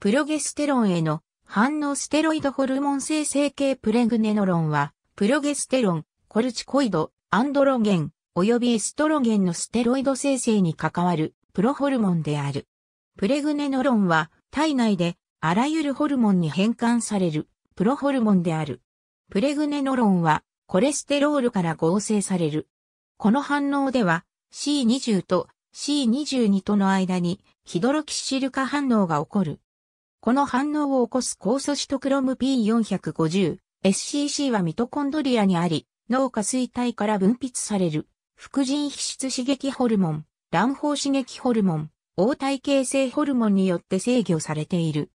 プロゲステロンへの反応ステロイドホルモン生成系プレグネノロンは、プロゲステロン、コルチコイド、アンドロゲン、およびエストロゲンのステロイド生成に関わるプロホルモンである。プレグネノロンは体内であらゆるホルモンに変換されるプロホルモンである。プレグネノロンはコレステロールから合成される。この反応では C20 と C22 との間にヒドロキシル化反応が起こる。この反応を起こす酵素シトクロム P450、SCC はミトコンドリアにあり、脳下垂体から分泌される、副腎皮質刺激ホルモン、卵胞刺激ホルモン、応体形成ホルモンによって制御されている。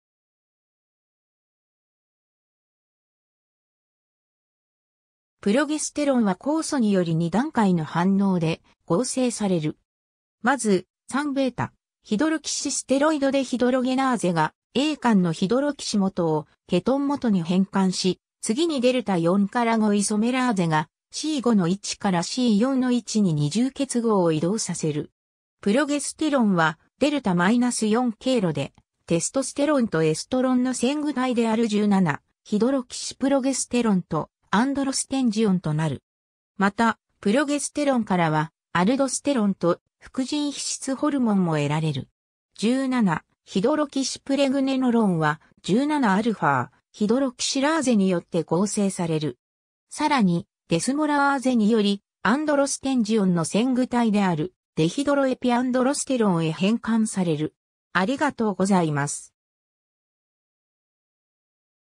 プロゲステロンは酵素により2段階の反応で合成される。まず、3β、ヒドロキシステロイドでヒドロゲナーゼが A 間のヒドロキシ元をケトン元に変換し、次にデルタ4から5イソメラーゼが C5 の1から C4 の1に二重結合を移動させる。プロゲステロンはデルタマイナス -4 経路でテストステロンとエストロンの線具体である17、ヒドロキシプロゲステロンとアンドロステンジオンとなる。また、プロゲステロンからはアルドステロンと副腎皮質ホルモンも得られる。17、ヒドロキシプレグネノロンは 17α ヒドロキシラーゼによって合成される。さらに、デスモラーゼにより、アンドロステンジオンの先具体である、デヒドロエピアンドロステロンへ変換される。ありがとうございます。